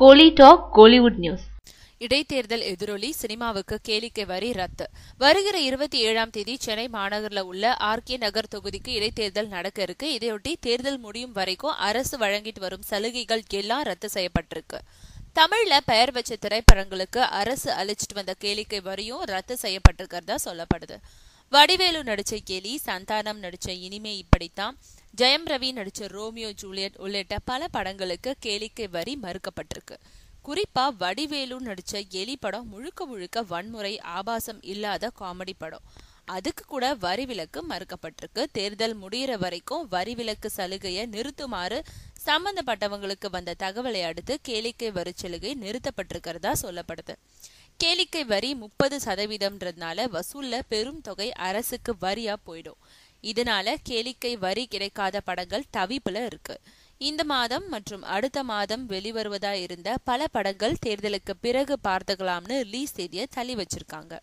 கோலி talk Kollywood news இடைத்தேர்தல் எதிரொலி சினிமாவுக்கு கேளிக்கை வரி ரத்து வருகிற இருபத்தி ஏழாம் தேதி சென்னை மாநகரில் உள்ள ஆர் கே நகர் தொகுதிக்கு இடைத்தேர்தல் நடக்க இருக்கு இதையொட்டி தேர்தல் முடியும் வரைக்கும் அரசு வழங்கிட்டு வரும் சலுகைகள் எல்லாம் ரத்து செய்யப்பட்டிருக்கு தமிழ்ல பெயர் வச்ச திரைப்படங்களுக்கு அரசு அழிச்சிட்டு வந்த கேளிக்கை வரியும் ரத்து செய்யப்பட்டிருக்கிறதா சொல்லப்படுது வடிவேலு நடிச்ச கேலி சந்தானம் நடிச்ச இனிமே இப்படித்தான் ஜெயம் ரவி நடிச்ச ரோமியோ ஜூலியட் உள்ளிட்ட பல படங்களுக்கு கேளிக்கை வரி மறுக்கப்பட்டிருக்கு குறிப்பா வடிவேலு நடிச்ச எலி படம் முழுக்க முழுக்க வன்முறை ஆபாசம் இல்லாத காமெடி படம் அதுக்கு கூட வரி விலக்கு மறுக்கப்பட்டிருக்கு தேர்தல் முடிகிற வரைக்கும் வரி விலக்கு சலுகையை நிறுத்துமாறு சம்பந்தப்பட்டவங்களுக்கு வந்த தகவலை அடுத்து கேளிக்கை வரி சலுகை நிறுத்தப்பட்டிருக்கிறதா சொல்லப்படுது கேளிக்கை வரி முப்பது சதவீதம்ன்றதுனால வசூல்ல பெரும் தொகை அரசுக்கு வரியா போயிடும் இதனால கேளிக்கை வரி கிடைக்காத படங்கள் தவிப்புல இருக்கு இந்த மாதம் மற்றும் அடுத்த மாதம் வெளிவருவதா இருந்த பல படங்கள் தேர்தலுக்கு பிறகு பார்த்துக்கலாம்னு ரிலீஸ் தேதியை தள்ளி வச்சிருக்காங்க